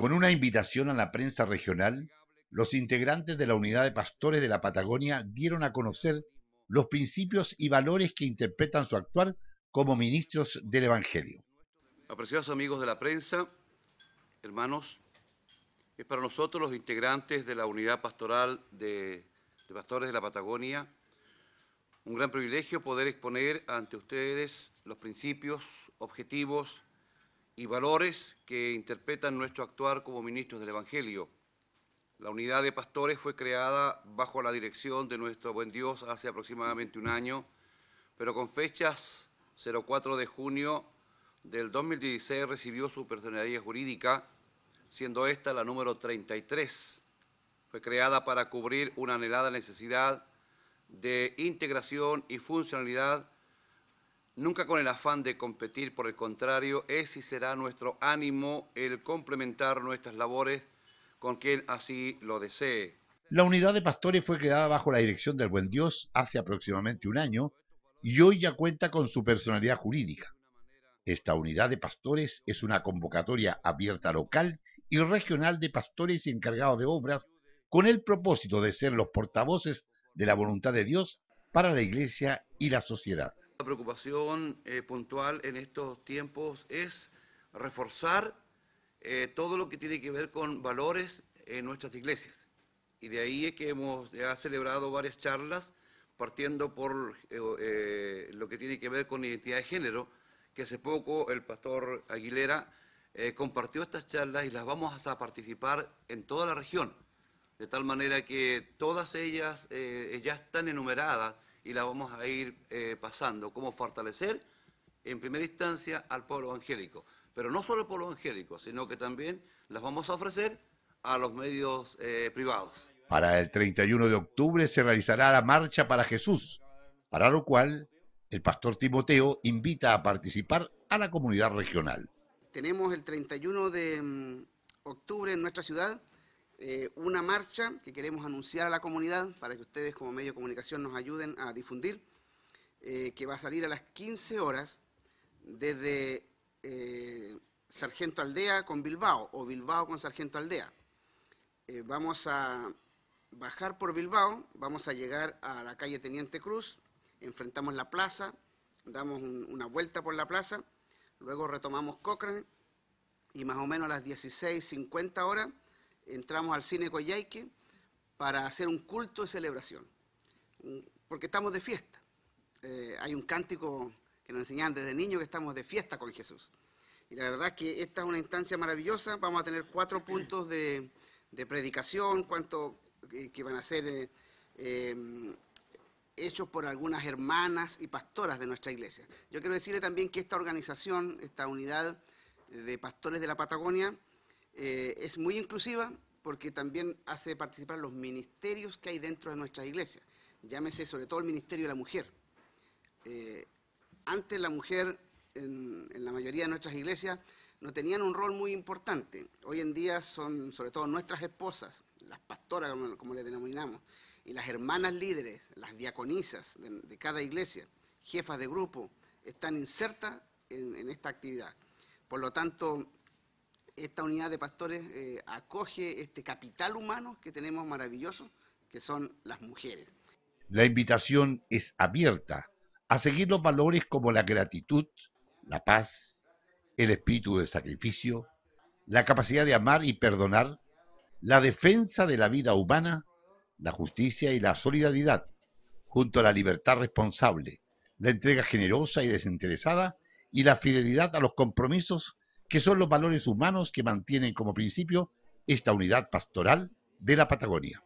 Con una invitación a la prensa regional, los integrantes de la Unidad de Pastores de la Patagonia dieron a conocer los principios y valores que interpretan su actuar como ministros del Evangelio. Apreciados amigos de la prensa, hermanos, es para nosotros los integrantes de la Unidad Pastoral de, de Pastores de la Patagonia un gran privilegio poder exponer ante ustedes los principios, objetivos y valores que interpretan nuestro actuar como ministros del Evangelio. La unidad de pastores fue creada bajo la dirección de nuestro buen Dios hace aproximadamente un año, pero con fechas 04 de junio del 2016 recibió su personalidad jurídica, siendo esta la número 33. Fue creada para cubrir una anhelada necesidad de integración y funcionalidad nunca con el afán de competir, por el contrario, es y será nuestro ánimo el complementar nuestras labores con quien así lo desee. La unidad de pastores fue creada bajo la dirección del buen Dios hace aproximadamente un año y hoy ya cuenta con su personalidad jurídica. Esta unidad de pastores es una convocatoria abierta local y regional de pastores encargados de obras con el propósito de ser los portavoces de la voluntad de Dios para la Iglesia y la sociedad. La preocupación eh, puntual en estos tiempos es reforzar eh, todo lo que tiene que ver con valores en nuestras iglesias. Y de ahí es que hemos eh, celebrado varias charlas, partiendo por lo que tiene que ver con identidad de género, que hace poco el pastor Aguilera compartió estas charlas y las vamos a participar en toda la región, de tal manera que todas ellas ya están enumeradas y la vamos a ir eh, pasando. Cómo fortalecer, en primera instancia, al pueblo evangélico. Pero no solo al pueblo evangélico, sino que también las vamos a ofrecer a los medios eh, privados. Para el 31 de octubre se realizará la Marcha para Jesús, para lo cual el pastor Timoteo invita a participar a la comunidad regional. Tenemos el 31 de mm, octubre en nuestra ciudad eh, una marcha que queremos anunciar a la comunidad para que ustedes como medio de comunicación nos ayuden a difundir, eh, que va a salir a las 15 horas desde eh, Sargento Aldea con Bilbao o Bilbao con Sargento Aldea. vamos a bajar por Bilbao, vamos a llegar a la calle Teniente Cruz, enfrentamos la plaza, damos una vuelta por la plaza, luego retomamos Cochrane y más o menos a las 16.50 horas entramos al cine Coyhaique para hacer un culto de celebración, porque estamos de fiesta. Eh, hay un cántico que nos enseñan desde niño que estamos de fiesta con Jesús. Y la verdad es que esta es una instancia maravillosa. Vamos a tener cuatro puntos de, predicación, cuánto, eh, que van a ser eh, hechos por algunas hermanas y pastoras de nuestra iglesia. Yo quiero decirle también que esta organización, esta unidad de pastores de la Patagonia, eh, es muy inclusiva porque también hace participar los ministerios que hay dentro de nuestras iglesias. Llámese sobre todo el Ministerio de la Mujer. Eh, antes la mujer, en, la mayoría de nuestras iglesias, no tenían un rol muy importante. Hoy en día son sobre todo nuestras esposas, las pastoras, como, le denominamos, y las hermanas líderes, las diaconisas de, cada iglesia, jefas de grupo, están insertas en esta actividad. Por lo tanto, esta unidad de pastores eh, acoge este capital humano que tenemos maravilloso, que son las mujeres. La invitación es abierta a seguir los valores como la gratitud, la paz, el espíritu de sacrificio, la capacidad de amar y perdonar, la defensa de la vida humana, la justicia y la solidaridad, junto a la libertad responsable, la entrega generosa y desinteresada y la fidelidad a los compromisos que son los valores humanos que mantienen como principio esta unidad pastoral de la Patagonia.